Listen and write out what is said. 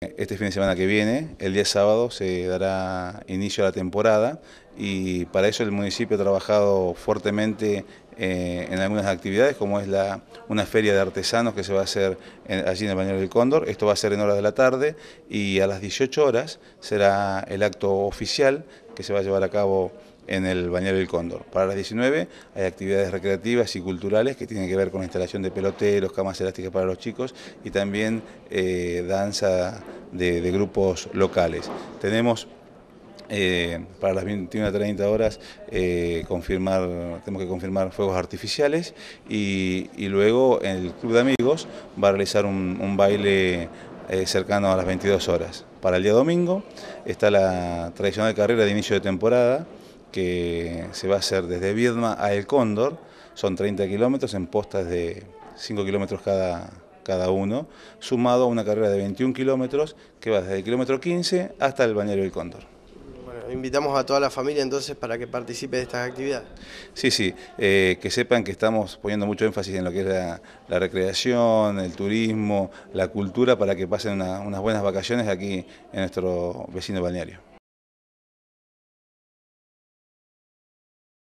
Este fin de semana que viene, el día sábado, se dará inicio a la temporada y para eso el municipio ha trabajado fuertemente eh, en algunas actividades, como es la, una feria de artesanos que se va a hacer allí en el Bañero del Cóndor. Esto va a ser en horas de la tarde y a las 18 horas será el acto oficial que se va a llevar a cabo en el Bañero del Cóndor. Para las 19 hay actividades recreativas y culturales que tienen que ver con la instalación de peloteros, camas elásticas para los chicos y también eh, danza de, grupos locales. Tenemos eh, para las 21.30 horas eh, confirmar, tenemos que confirmar fuegos artificiales y, luego el Club de Amigos va a realizar un baile eh, cercano a las 22 horas. Para el día domingo está la tradicional carrera de inicio de temporada que se va a hacer desde Viedma a El Cóndor, son 30 kilómetros en postas de 5 kilómetros cada, cada uno, sumado a una carrera de 21 kilómetros que va desde el kilómetro 15 hasta el bañero del Cóndor invitamos a toda la familia entonces para que participe de estas actividades. Sí, sí, eh, que sepan que estamos poniendo mucho énfasis en lo que es la, recreación, el turismo, la cultura, para que pasen unas buenas vacaciones aquí en nuestro vecino balneario.